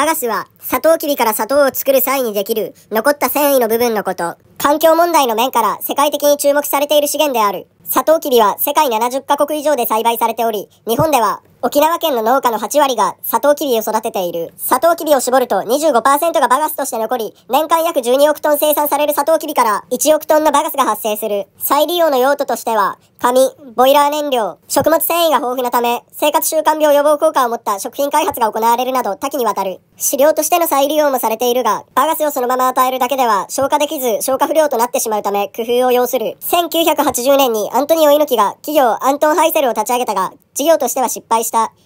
駄ガスは、サトウキビから砂糖を作る際にできる、残った繊維の部分のこと。環境問題の面から世界的に注目されている資源である。サトウキビは世界70カ国以上で栽培されており、日本では沖縄県の農家の8割がサトウキビを育てている。サトウキビを絞ると25%がバガスとして残り、年間約12億トン生産されるサトウキビから1億トンのバガスが発生する。再利用の用途としては、紙、ボイラー燃料、食物繊維が豊富なため、生活習慣病予防効果を持った食品開発が行われるなど多岐にわたる。飼料としての再利用もされているが、バガスをそのまま与えるだけでは消化できず消化不良となってしまうため工夫を要する。1980年にアントニオ猪木が企業アントンハイセルを立ち上げたが、事業としては失敗した。